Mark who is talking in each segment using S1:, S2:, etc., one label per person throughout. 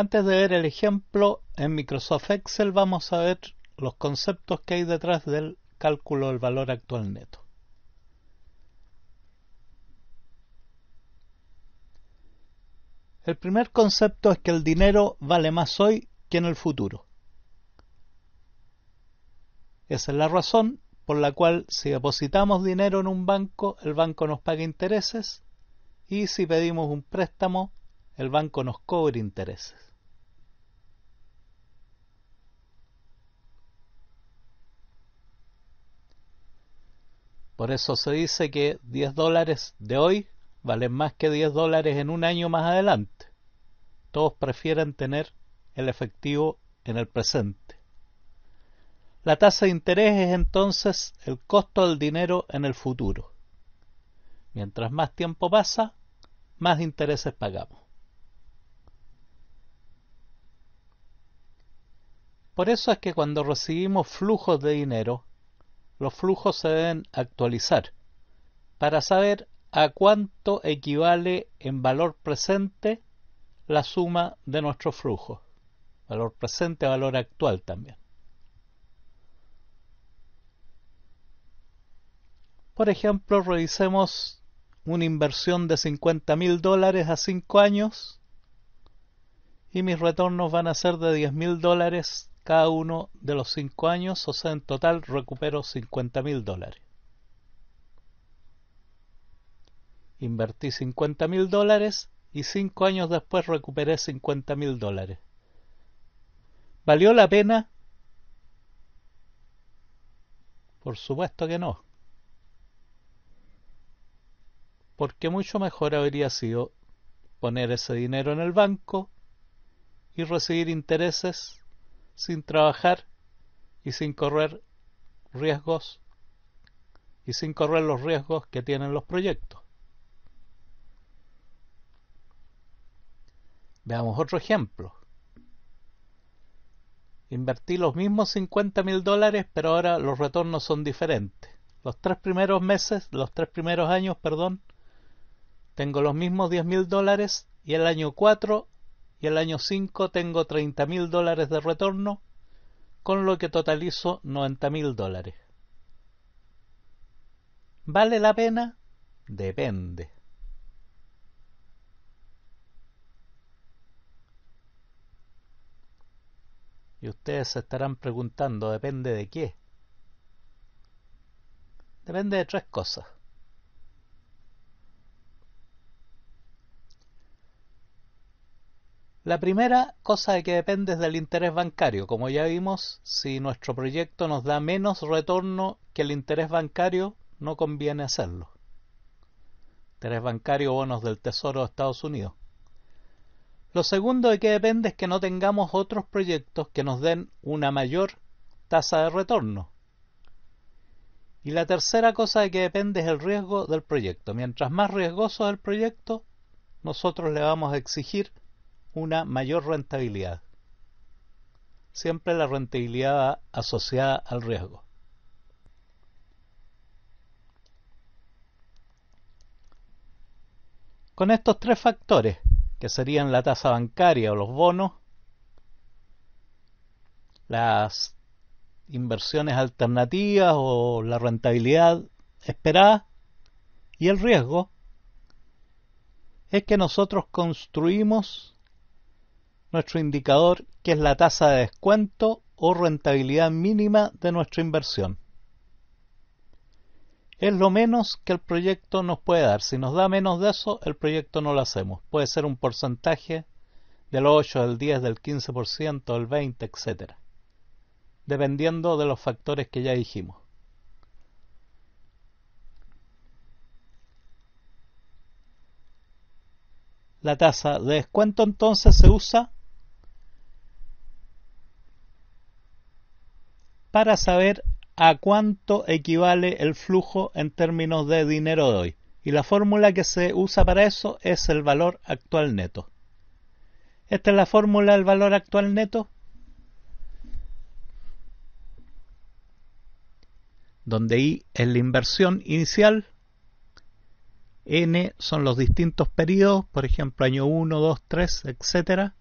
S1: Antes de ver el ejemplo, en Microsoft Excel vamos a ver los conceptos que hay detrás del cálculo del valor actual neto. El primer concepto es que el dinero vale más hoy que en el futuro. Esa es la razón por la cual si depositamos dinero en un banco, el banco nos paga intereses y si pedimos un préstamo, el banco nos cobre intereses. Por eso se dice que 10 dólares de hoy valen más que 10 dólares en un año más adelante. Todos prefieren tener el efectivo en el presente. La tasa de interés es entonces el costo del dinero en el futuro. Mientras más tiempo pasa, más intereses pagamos. Por eso es que cuando recibimos flujos de dinero, los flujos se deben actualizar para saber a cuánto equivale en valor presente la suma de nuestro flujo, Valor presente, valor actual también. Por ejemplo, revisemos una inversión de 50 mil dólares a 5 años y mis retornos van a ser de 10 mil dólares cada uno de los cinco años, o sea, en total recupero 50 mil dólares. Invertí 50 mil dólares y cinco años después recuperé 50 mil dólares. ¿Valió la pena? Por supuesto que no. Porque mucho mejor habría sido poner ese dinero en el banco y recibir intereses sin trabajar y sin correr riesgos y sin correr los riesgos que tienen los proyectos. Veamos otro ejemplo. Invertí los mismos 50 mil dólares, pero ahora los retornos son diferentes. Los tres primeros meses, los tres primeros años, perdón, tengo los mismos 10 mil dólares y el año 4 y el año 5 tengo 30 mil dólares de retorno, con lo que totalizo 90 mil dólares. ¿Vale la pena? Depende. Y ustedes se estarán preguntando, ¿depende de qué? Depende de tres cosas. La primera cosa de que depende es del interés bancario. Como ya vimos, si nuestro proyecto nos da menos retorno que el interés bancario, no conviene hacerlo. Interés bancario bonos del Tesoro de Estados Unidos. Lo segundo de que depende es que no tengamos otros proyectos que nos den una mayor tasa de retorno. Y la tercera cosa de que depende es el riesgo del proyecto. Mientras más riesgoso es el proyecto, nosotros le vamos a exigir una mayor rentabilidad. Siempre la rentabilidad asociada al riesgo. Con estos tres factores, que serían la tasa bancaria o los bonos, las inversiones alternativas o la rentabilidad esperada y el riesgo, es que nosotros construimos nuestro indicador que es la tasa de descuento o rentabilidad mínima de nuestra inversión. Es lo menos que el proyecto nos puede dar. Si nos da menos de eso, el proyecto no lo hacemos. Puede ser un porcentaje del 8, del 10, del 15%, del 20, etc. Dependiendo de los factores que ya dijimos. La tasa de descuento entonces se usa para saber a cuánto equivale el flujo en términos de dinero de hoy. Y la fórmula que se usa para eso es el valor actual neto. Esta es la fórmula del valor actual neto, donde I es la inversión inicial, N son los distintos periodos, por ejemplo año 1, 2, 3, etcétera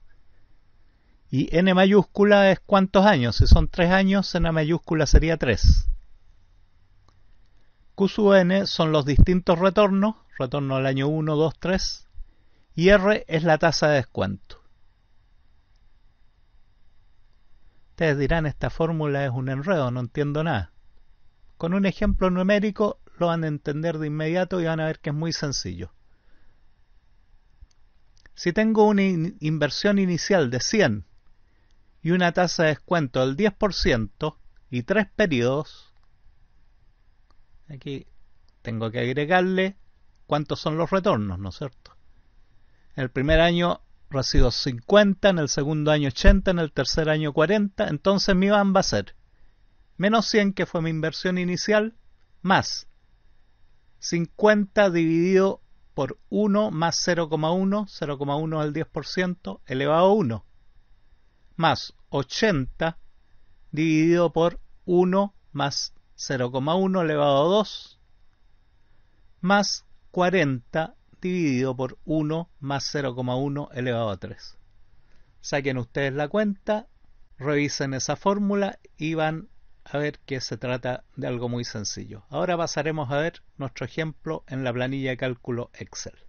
S1: y n mayúscula es cuántos años. Si son tres años, n mayúscula sería 3. Q sub n son los distintos retornos, retorno al año 1, 2, 3. Y R es la tasa de descuento. Ustedes dirán, esta fórmula es un enredo, no entiendo nada. Con un ejemplo numérico lo van a entender de inmediato y van a ver que es muy sencillo. Si tengo una inversión inicial de 100 y una tasa de descuento del 10% y tres periodos. Aquí tengo que agregarle cuántos son los retornos, ¿no es cierto? En El primer año recibo 50, en el segundo año 80, en el tercer año 40, entonces mi van va a ser menos 100 que fue mi inversión inicial, más 50 dividido por 1 más 0,1, 0,1 al 10%, elevado a 1 más 80 dividido por 1 más 0,1 elevado a 2 más 40 dividido por 1 más 0,1 elevado a 3. Saquen ustedes la cuenta, revisen esa fórmula y van a ver que se trata de algo muy sencillo. Ahora pasaremos a ver nuestro ejemplo en la planilla de cálculo Excel.